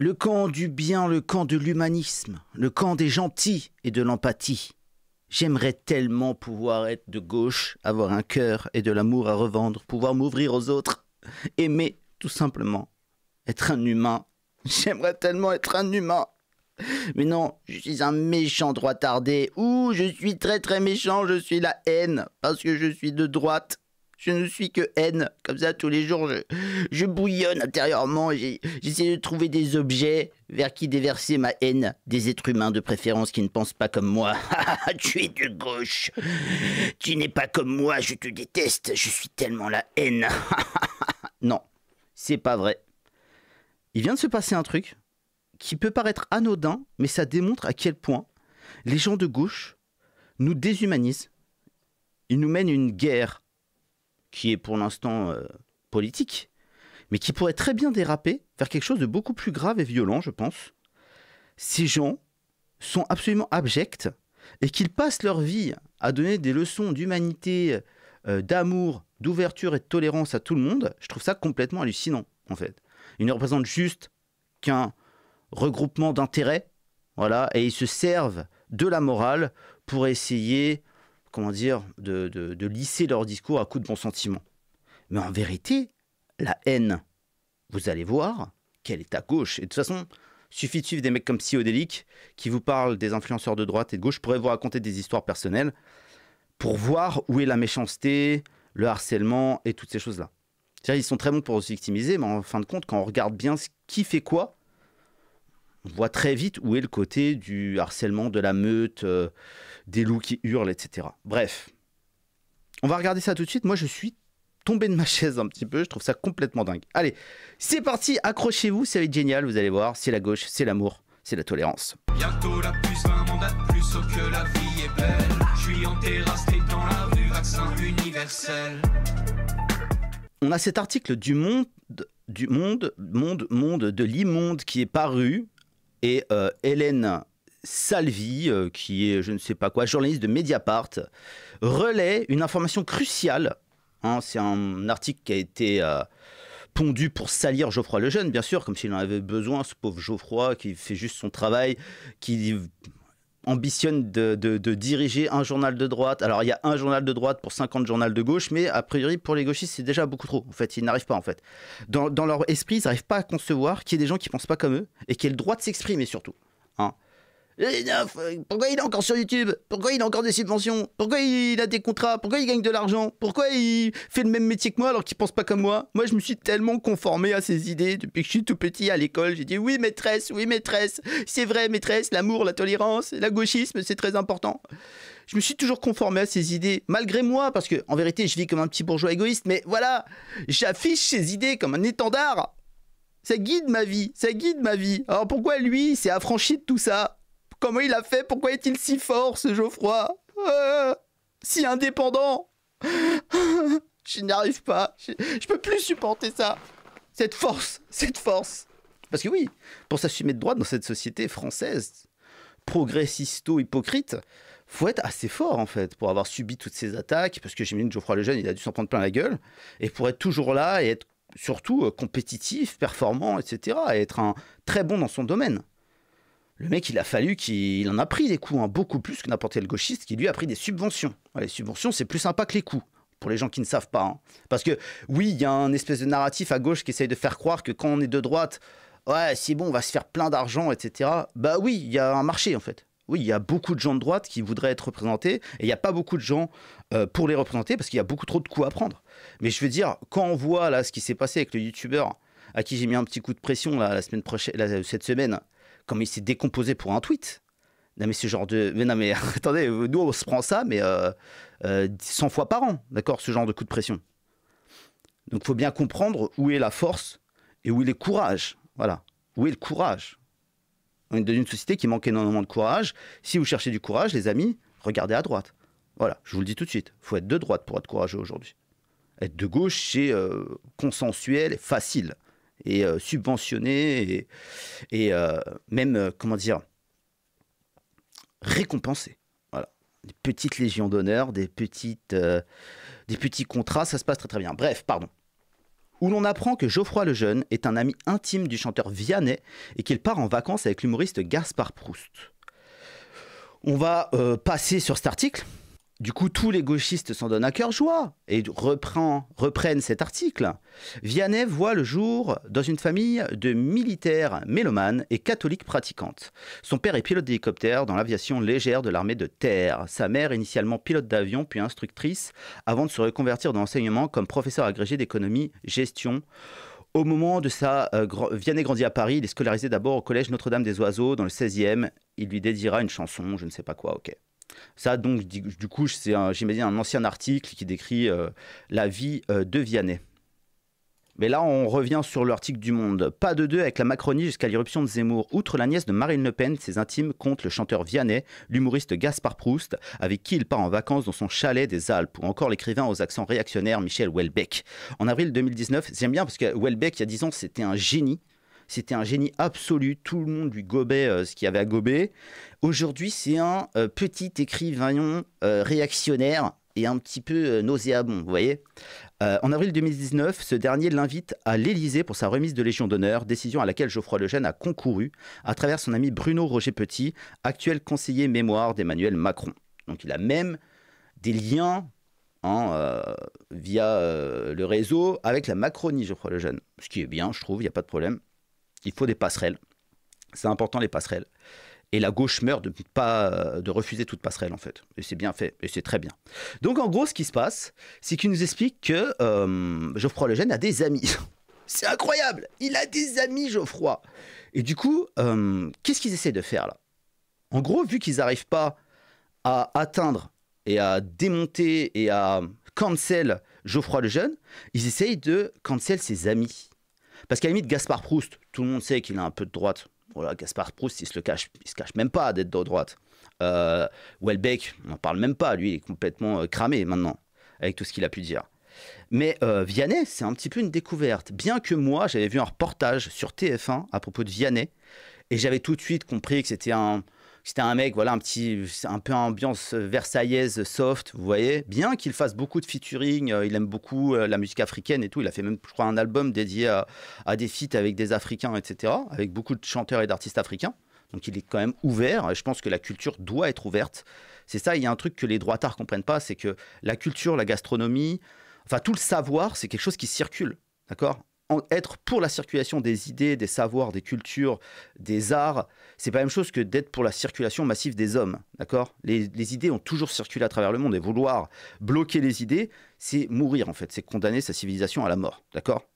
Le camp du bien, le camp de l'humanisme, le camp des gentils et de l'empathie. J'aimerais tellement pouvoir être de gauche, avoir un cœur et de l'amour à revendre, pouvoir m'ouvrir aux autres, aimer tout simplement, être un humain. J'aimerais tellement être un humain. Mais non, je suis un méchant droitardé. Ouh, je suis très très méchant, je suis la haine, parce que je suis de droite. Je ne suis que haine. Comme ça, tous les jours, je, bouillonne intérieurement. J'essaie de trouver des objets vers qui déverser ma haine. Des êtres humains de préférence qui ne pensent pas comme moi. Ah, tu es de gauche. Tu n'es pas comme moi. Je te déteste. Je suis tellement la haine. non, c'est pas vrai. Il vient de se passer un truc qui peut paraître anodin, mais ça démontre à quel point les gens de gauche nous déshumanisent. Ils nous mènent une guerre qui est pour l'instant euh, politique, mais qui pourrait très bien déraper vers quelque chose de beaucoup plus grave et violent, je pense. Ces gens sont absolument abjects et qu'ils passent leur vie à donner des leçons d'humanité, euh, d'amour, d'ouverture et de tolérance à tout le monde, je trouve ça complètement hallucinant, en fait. Ils ne représentent juste qu'un regroupement d'intérêts, voilà, et ils se servent de la morale pour essayer comment dire, de, de, lisser leur discours à coup de bons sentiments. Mais en vérité, la haine, vous allez voir qu'elle est à gauche. Et de toute façon, suffit de suivre des mecs comme Psyodélique qui vous parlent des influenceurs de droite et de gauche. Je pourrais vous raconter des histoires personnelles pour voir où est la méchanceté, le harcèlement et toutes ces choses-là. Ils sont très bons pour se victimiser, mais en fin de compte, quand on regarde bien qui fait quoi, voit très vite où est le côté du harcèlement, de la meute, euh, des loups qui hurlent, etc. Bref, on va regarder ça tout de suite. Moi, je suis tombé de ma chaise un petit peu. Je trouve ça complètement dingue. Allez, c'est parti. Accrochez-vous. Ça va être génial. Vous allez voir. C'est la gauche, c'est l'amour, c'est la tolérance. Bientôt la puce, plus, que la vie est belle. Je suis en terrasse, dans la rue, universel. On a cet article du Monde, du Monde, Monde, Monde, de l'immonde qui est paru et euh, Hélène Salvi, euh, qui est je ne sais pas quoi, journaliste de Mediapart, relaie une information cruciale. Hein, c'est un article qui a été euh, pondu pour salir Geoffroy Lejeune, bien sûr, comme s'il en avait besoin, ce pauvre Geoffroy qui fait juste son travail, qui ambitionne de, diriger un journal de droite. Alors il y a un journal de droite pour 50 journaux de gauche, mais a priori pour les gauchistes c'est déjà beaucoup trop. En fait, ils n'arrivent pas en fait. Dans, leur esprit, ils n'arrivent pas à concevoir qu'il y ait des gens qui pensent pas comme eux et qui aient le droit de s'exprimer surtout. Hein. Pourquoi il est encore sur YouTube Pourquoi il a encore des subventions Pourquoi il a des contrats Pourquoi il gagne de l'argent Pourquoi il fait le même métier que moi alors qu'il pense pas comme moi Moi, je me suis tellement conformé à ses idées depuis que je suis tout petit à l'école. J'ai dit oui, maîtresse, oui, maîtresse. C'est vrai, maîtresse, l'amour, la tolérance, la gauchisme, c'est très important. Je me suis toujours conformé à ses idées, malgré moi, parce que en vérité, je vis comme un petit bourgeois égoïste. Mais voilà, j'affiche ses idées comme un étendard. Ça guide ma vie, ça guide ma vie. Alors pourquoi lui s'est affranchi de tout ça Comment il a fait Pourquoi est-il si fort, ce Geoffroy euh, Si indépendant Je n'y arrive pas. Je, ne peux plus supporter ça. Cette force, cette force. Parce que oui, pour s'assumer de droite dans cette société française progressisto-hypocrite, faut être assez fort en fait pour avoir subi toutes ces attaques, parce que j'imagine Geoffroy le jeune, il a dû s'en prendre plein la gueule, et pour être toujours là et être surtout euh, compétitif, performant, etc., et être un très bon dans son domaine. Le mec, il a fallu qu'il en a pris des coups, hein, beaucoup plus que n'importe quel gauchiste qui lui a pris des subventions. Les subventions, c'est plus sympa que les coups pour les gens qui ne savent pas. Hein. Parce que oui, il y a un espèce de narratif à gauche qui essaye de faire croire que quand on est de droite, ouais, c'est bon, on va se faire plein d'argent, etc. Bah oui, il y a un marché en fait. Oui, il y a beaucoup de gens de droite qui voudraient être représentés, et il n'y a pas beaucoup de gens euh, pour les représenter parce qu'il y a beaucoup trop de coups à prendre. Mais je veux dire, quand on voit ce qui s'est passé avec le youtubeur à qui j'ai mis un petit coup de pression la semaine prochaine, cette semaine, comme il s'est décomposé pour un tweet. Non mais ce genre de... Mais non mais attendez, nous on se prend ça, mais 100 euh, euh, fois par an, d'accord, ce genre de coup de pression. Donc il faut bien comprendre où est la force et où est le courage. Voilà, où est le courage. On est dans une société qui manque énormément de courage. Si vous cherchez du courage, les amis, regardez à droite. Voilà, je vous le dis tout de suite, il faut être de droite pour être courageux aujourd'hui. Être de gauche, c'est euh, consensuel et facile et euh, subventionné et, euh, même, euh, comment dire, récompensé. Voilà. Des petites légions d'honneur, des, petites, des petits contrats, ça se passe très très bien. Bref, pardon où l'on apprend que Geoffroy le Jeune est un ami intime du chanteur Vianney et qu'il part en vacances avec l'humoriste Gaspard Proust. On va passer sur cet article du coup, tous les gauchistes s'en donnent à cœur joie et reprend, reprennent cet article. Vianney voit le jour dans une famille de militaires mélomanes et catholiques pratiquantes. Son père est pilote d'hélicoptère dans l'aviation légère de l'armée de terre. Sa mère, initialement pilote d'avion puis instructrice, avant de se reconvertir dans l'enseignement comme professeur agrégé d'économie gestion. Au moment de sa... Euh, Vianney grandit à Paris, il est scolarisé d'abord au collège Notre-Dame des Oiseaux dans le 16e. Il lui dédiera une chanson, je ne sais pas quoi, ok. Ça, donc, du coup, c'est, j'imagine, un ancien article qui décrit euh, la vie euh, de Vianney. Mais là, on revient sur l'article du Monde. Pas de deux avec la Macronie jusqu'à l'irruption de Zemmour. Outre la nièce de Marine Le Pen, ses intimes comptent le chanteur Vianney, l'humoriste Gaspard Proust, avec qui il part en vacances dans son chalet des Alpes, ou encore l'écrivain aux accents réactionnaires Michel Welbeck. En avril 2019, j'aime bien parce que Welbeck il y a 10 ans, c'était un génie. C'était un génie absolu, tout le monde lui gobait euh, ce qu'il y avait à gober. Aujourd'hui, c'est un euh, petit écrivain euh, réactionnaire et un petit peu nauséabond, vous voyez. en avril 2019, ce dernier l'invite à l'Elysée pour sa remise de Légion d'honneur, décision à laquelle Geoffroy Lejeune a concouru à travers son ami Bruno Roger Petit, actuel conseiller mémoire d'Emmanuel Macron. Donc il a même des liens hein, via le réseau avec la Macronie, Geoffroy Lejeune. Ce qui est bien, je trouve, il n'y a pas de problème. Il faut des passerelles. C'est important les passerelles. Et la gauche meurt de, pas, euh, de refuser toute passerelle, en fait. Et c'est bien fait, et c'est très bien. Donc, en gros, ce qui se passe, c'est qu'il nous explique que euh, Geoffroy Geoffroy jeune a des amis. c'est incroyable Il a des amis, Geoffroy Et du coup, euh, qu'est-ce qu'ils essaient de faire, là En gros, vu qu'ils n'arrivent pas à atteindre et à démonter et à cancel Geoffroy jeune, ils essayent de cancel ses amis. Parce qu'à la limite, Gaspard Proust, tout le monde sait qu'il a un peu de droite. Voilà, Gaspard Proust, il se cache, il se cache même pas d'être de droite. Euh, Welbeck, on n'en parle même pas, lui, il est complètement euh, cramé maintenant, avec tout ce qu'il a pu dire. Mais euh, Vianney, c'est un petit peu une découverte. Bien que moi, j'avais vu un reportage sur TF1 à propos de Vianney, et j'avais tout de suite compris que c'était un, c'était un mec, voilà, un petit, un peu ambiance euh, versaillaise soft, vous voyez. Bien qu'il fasse beaucoup de featuring, euh, il aime beaucoup euh, la musique africaine et tout. Il a fait même, je crois, un album dédié à, des feats avec des Africains, etc., avec beaucoup de chanteurs et d'artistes africains. Donc il est quand même ouvert. et Je pense que la culture doit être ouverte. C'est ça, il y a un truc que les ne comprennent pas, c'est que la culture, la gastronomie, enfin tout le savoir, c'est quelque chose qui circule. D'accord être pour la circulation des idées, des savoirs, des cultures, des arts, c'est pas la même chose que d'être pour la circulation massive des hommes. D'accord les, idées ont toujours circulé à travers le monde et vouloir bloquer les idées, c'est mourir en fait, c'est condamner sa civilisation à la mort. D'accord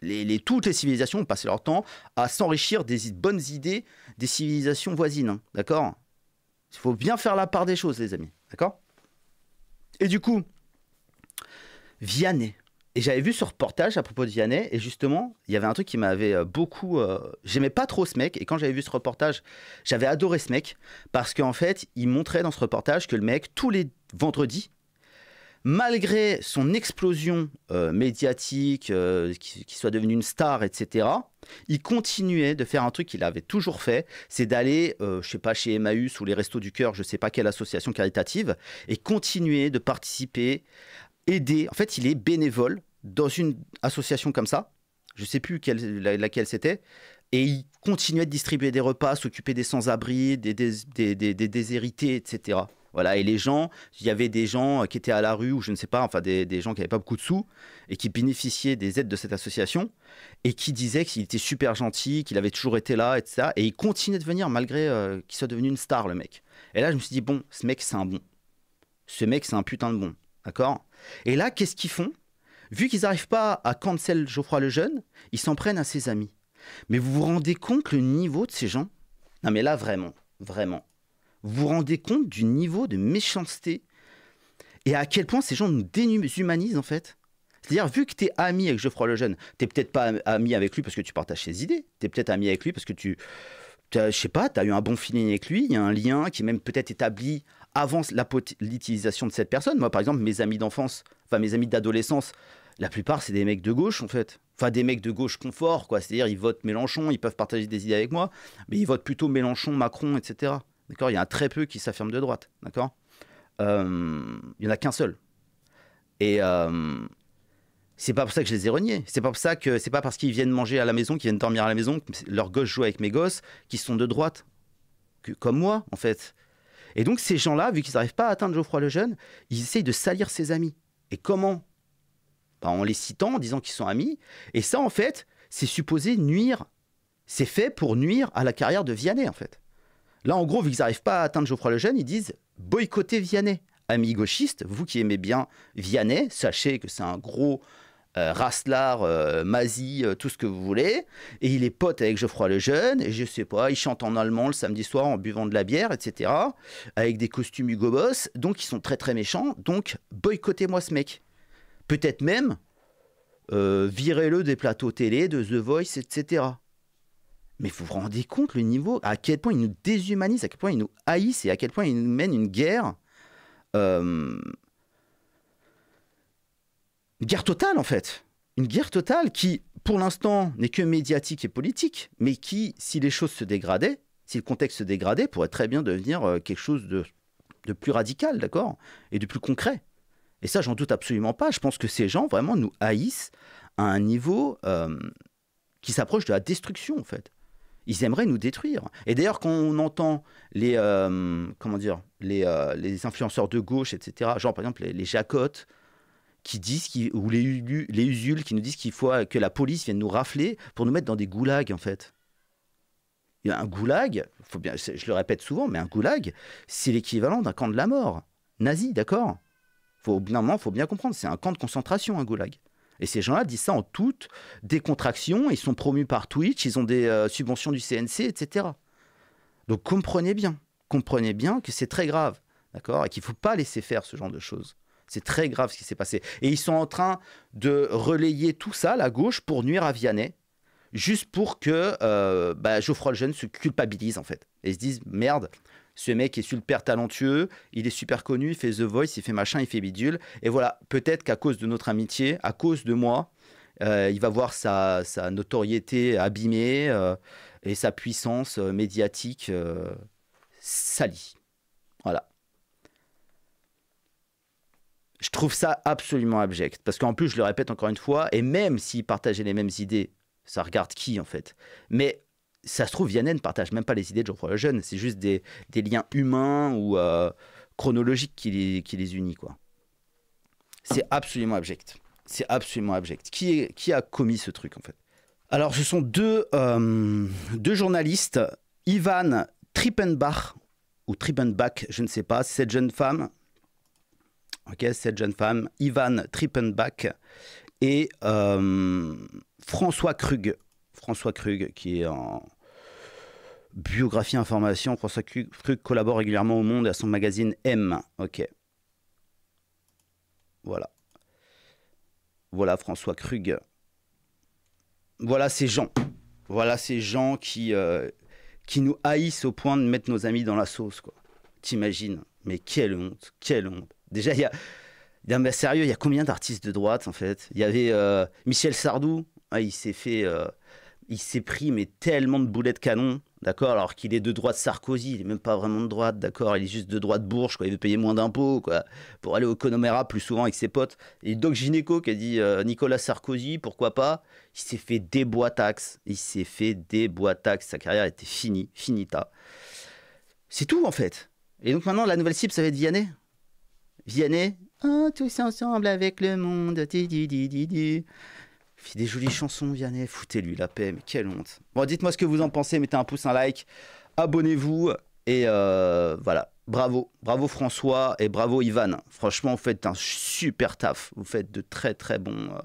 les, toutes les civilisations ont passé leur temps à s'enrichir des bonnes idées des civilisations voisines. Hein, d'accord Il faut bien faire la part des choses, les amis. D'accord Et du coup, Vianney. Et j'avais vu ce reportage à propos de Vianney, et justement, il y avait un truc qui m'avait euh, beaucoup. Euh, j'aimais pas trop ce mec, et quand j'avais vu ce reportage, j'avais adoré ce mec, parce qu'en fait, il montrait dans ce reportage que le mec, tous les vendredis, malgré son explosion euh, médiatique, qu'il soit devenu une star, etc., il continuait de faire un truc qu'il avait toujours fait, c'est d'aller, je sais pas, chez Emmaüs ou les Restos du Cœur, je sais pas quelle association caritative, et continuer de participer aider. En fait, il est bénévole dans une association comme ça. Je ne sais plus laquelle c'était. Et il continuait de distribuer des repas, s'occuper des sans-abri, des, déshérités, etc. Voilà, et les gens, il y avait des gens qui étaient à la rue ou je ne sais pas, enfin des, gens qui n'avaient pas beaucoup de sous et qui bénéficiaient des aides de cette association et qui disaient qu'il était super gentil, qu'il avait toujours été là, etc. Et il continuait de venir malgré euh, qu'il soit devenu une star, le mec. Et là, je me suis dit, bon, ce mec, c'est un bon. Ce mec, c'est un putain de bon. D'accord Et là, qu'est-ce qu'ils font Vu qu'ils n'arrivent pas à cancel Geoffroy le Jeune, ils s'en prennent à ses amis. Mais vous vous rendez compte le niveau de ces gens Non mais là, vraiment, vraiment. Vous vous rendez compte du niveau de méchanceté et à quel point ces gens nous déshumanisent en fait c'est-à-dire, vu que tu es ami avec Geoffroy Jeune, tu peut-être pas ami avec lui parce que tu partages ses idées, tu es peut-être ami avec lui parce que tu, je sais pas, tu as eu un bon feeling avec lui, il y a un lien qui est même peut-être établi avance l'utilisation de cette personne. Moi, par exemple, mes amis d'enfance, enfin mes amis d'adolescence, la plupart, c'est des mecs de gauche, en fait. Enfin, des mecs de gauche confort, quoi. C'est-à-dire, ils votent Mélenchon, ils peuvent partager des idées avec moi, mais ils votent plutôt Mélenchon, Macron, etc. D'accord Il y en a très peu qui s'affirment de droite, d'accord euh, Il n'y en a qu'un seul. Et euh, c'est pas pour ça que je les ai reniés. C'est pas pour ça que c'est pas parce qu'ils viennent manger à la maison, qu'ils viennent dormir à la maison, que leur gosse joue avec mes gosses, qu'ils sont de droite, que, comme moi, en fait. Et donc ces gens-là, vu qu'ils n'arrivent pas à atteindre Geoffroy le Jeune, ils essayent de salir ses amis. Et comment bah, En les citant, en disant qu'ils sont amis. Et ça, en fait, c'est supposé nuire. C'est fait pour nuire à la carrière de Vianney, en fait. Là, en gros, vu qu'ils n'arrivent pas à atteindre Geoffroy le Jeune, ils disent boycottez Vianney. Amis gauchistes, vous qui aimez bien Vianney, sachez que c'est un gros euh, euh, Mazi, euh, tout ce que vous voulez. Et il est pote avec Geoffroy jeune, et je sais pas, il chante en allemand le samedi soir en buvant de la bière, etc. Avec des costumes Hugo Boss, donc ils sont très très méchants, donc boycottez-moi ce mec. Peut-être même euh, virez-le des plateaux télé, de The Voice, etc. Mais vous vous rendez compte le niveau, à quel point ils nous déshumanisent, à quel point ils nous haïssent et à quel point ils nous mènent une guerre une guerre totale en fait. Une guerre totale qui, pour l'instant, n'est que médiatique et politique, mais qui, si les choses se dégradaient, si le contexte se dégradait, pourrait très bien devenir euh, quelque chose de, de plus radical, d'accord Et de plus concret. Et ça, j'en doute absolument pas. Je pense que ces gens, vraiment, nous haïssent à un niveau euh, qui s'approche de la destruction, en fait. Ils aimeraient nous détruire. Et d'ailleurs, quand on entend les, euh, comment dire, les, les, influenceurs de gauche, etc., genre par exemple les, les Jacottes, qui disent, ou les, les usules qui nous disent qu'il faut que la police vienne nous rafler pour nous mettre dans des goulags, en fait. Il y un goulag, faut bien, je le répète souvent, mais un goulag, c'est l'équivalent d'un camp de la mort. Nazi, d'accord faut, il faut bien comprendre, c'est un camp de concentration, un goulag. Et ces gens-là disent ça en toute décontraction, ils sont promus par Twitch, ils ont des euh, subventions du CNC, etc. Donc comprenez bien, comprenez bien que c'est très grave, d'accord Et qu'il ne faut pas laisser faire ce genre de choses. C'est très grave ce qui s'est passé. Et ils sont en train de relayer tout ça, la gauche, pour nuire à Vianney, juste pour que euh, bah, Geoffroy se culpabilise, en fait. Et se disent, merde, ce mec est super talentueux, il est super connu, il fait The Voice, il fait machin, il fait bidule. Et voilà, peut-être qu'à cause de notre amitié, à cause de moi, euh, il va voir sa, notoriété abîmée euh, et sa puissance euh, médiatique salie. Voilà je trouve ça absolument abject. Parce qu'en plus, je le répète encore une fois, et même s'ils partageaient les mêmes idées, ça regarde qui en fait Mais ça se trouve, Vianney ne partage même pas les idées de Geoffroy Lejeune. C'est juste des, liens humains ou euh, chronologiques qui les, qui les unit. quoi. C'est absolument abject. C'est absolument abject. Qui, qui a commis ce truc en fait Alors, ce sont deux, euh, deux journalistes, Ivan Trippenbach ou Trippenbach, je ne sais pas, cette jeune femme Okay, cette jeune femme, Ivan Trippenbach et euh, François Krug. François Krug, qui est en biographie information. François Krug collabore régulièrement au Monde et à son magazine M. Ok. Voilà. Voilà François Krug. Voilà ces gens. Voilà ces gens qui, euh, qui nous haïssent au point de mettre nos amis dans la sauce. T'imagines Mais quelle honte, quelle honte. Déjà, il y a. sérieux, il y a combien d'artistes de droite en fait Il y avait euh, Michel Sardou, hein, il s'est fait. Euh, il s'est pris mais tellement de boulets de canon, d'accord Alors qu'il est de droite Sarkozy, il est même pas vraiment de droite, d'accord Il est juste de droite Bourges, quoi. Il veut payer moins d'impôts, quoi, pour aller au Conomera plus souvent avec ses potes. Et Doc Gineco qui a dit euh, Nicolas Sarkozy, pourquoi pas Il s'est fait des taxes, il s'est fait des taxes. Sa carrière était finie, finita. C'est tout en fait. Et donc maintenant, la nouvelle cible, ça va être Vianney Vianney, oh, tous ensemble avec le monde. des jolies chansons, Vianney. Foutez-lui la paix, mais quelle honte. Bon, dites-moi ce que vous en pensez. Mettez un pouce, un like. Abonnez-vous. Et euh, voilà. Bravo. Bravo François et bravo Ivan. Franchement, vous faites un super taf. Vous faites de très, très bons. Euh,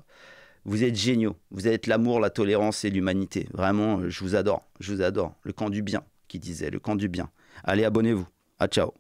vous êtes géniaux. Vous êtes l'amour, la tolérance et l'humanité. Vraiment, je vous adore. Je vous adore. Le camp du bien, qui disait. Le camp du bien. Allez, abonnez-vous. À ciao.